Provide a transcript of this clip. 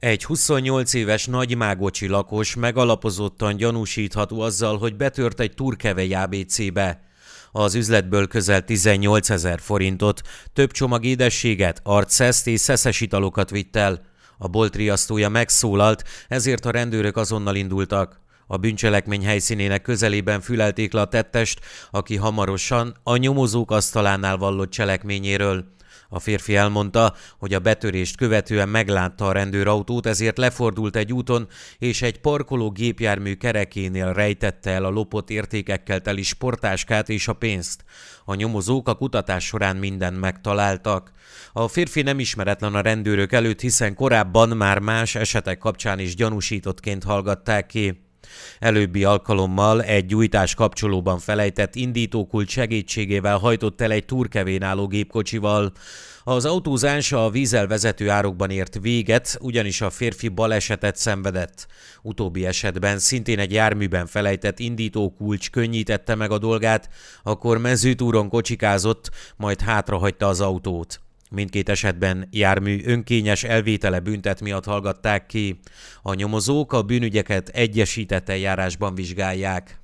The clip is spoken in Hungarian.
Egy 28 éves nagymágocsi lakos megalapozottan gyanúsítható azzal, hogy betört egy turkevei ABC-be. Az üzletből közel 18 ezer forintot, több csomag édességet, arcszeszt és szeszes italokat vitt el. A bolt riasztója megszólalt, ezért a rendőrök azonnal indultak. A bűncselekmény helyszínének közelében fülelték le a tettest, aki hamarosan a nyomozók asztalánál vallott cselekményéről. A férfi elmondta, hogy a betörést követően meglátta a rendőrautót, ezért lefordult egy úton, és egy parkoló gépjármű kerekénél rejtette el a lopott értékekkel teli sportáskát és a pénzt. A nyomozók a kutatás során mindent megtaláltak. A férfi nem ismeretlen a rendőrök előtt, hiszen korábban már más esetek kapcsán is gyanúsítottként hallgatták ki. Előbbi alkalommal egy gyújtás kapcsolóban felejtett indítókult segítségével hajtott el egy turkevén álló gépkocsival. Az autózása a vízzel vezető árokban ért véget, ugyanis a férfi balesetet szenvedett. Utóbbi esetben szintén egy járműben felejtett indítókulcs könnyítette meg a dolgát, akkor mezőtúron kocsikázott, majd hátrahagyta az autót. Mindkét esetben jármű önkényes elvétele büntet miatt hallgatták ki. A nyomozók a bűnügyeket egyesített eljárásban vizsgálják.